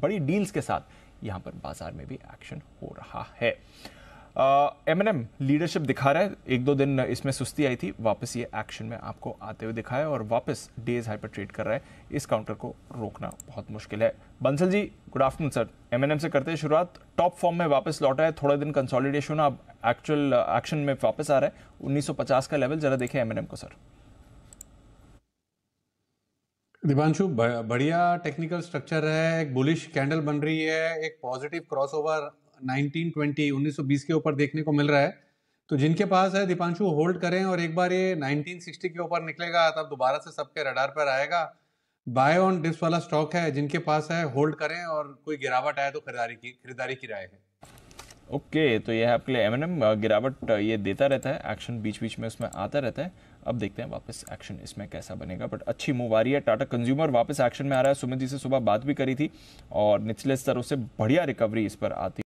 बड़ी डील्स के साथ यहां पर बाजार में भी एक्शन हो रहा है एम एन एम लीडरशिप दिखा रहा है एक दो दिन इसमें सुस्ती आई थी वापस ये एक्शन में आपको आते हुए दिखाया और वापस डेज हाइपर ट्रेड कर रहा है इस काउंटर को रोकना बहुत मुश्किल है Bansal ji good afternoon sir M N M से करते हैं शुरुआत टॉप फॉर्म में वापस लौटा है थोड़े दिन कंसोलिडेशन अब एक्चुअल एक्शन में वापस आ रहा है 1950 का लेवल जरा देखें एम एन एम को सर दीपांशु बढ़िया टेक्निकल स्ट्रक्चर है एक बुलिश कैंडल बन रही है एक पॉजिटिव क्रॉसओवर 1920 1920 के ऊपर देखने को मिल रहा है तो जिनके पास है दीपांशु होल्ड करें और एक बार ये 1960 के ऊपर निकलेगा तब दोबारा से सबके रडार पर आएगा बाय ऑन डिप्स वाला स्टॉक है जिनके पास है होल्ड करें और कोई गिरावट आए तो खरीदारी की खरीदारी की राय है ओके तो ये है आपके लिए एम गिरावट ये देता रहता है एक्शन बीच बीच में उसमें आता रहता है अब देखते हैं वापस एक्शन इसमें कैसा बनेगा बट अच्छी मूव आ रही है टाटा कंज्यूमर वापस एक्शन में आ रहा है सुमित जी से सुबह बात भी करी थी और निचले स्तरों से बढ़िया रिकवरी इस पर आती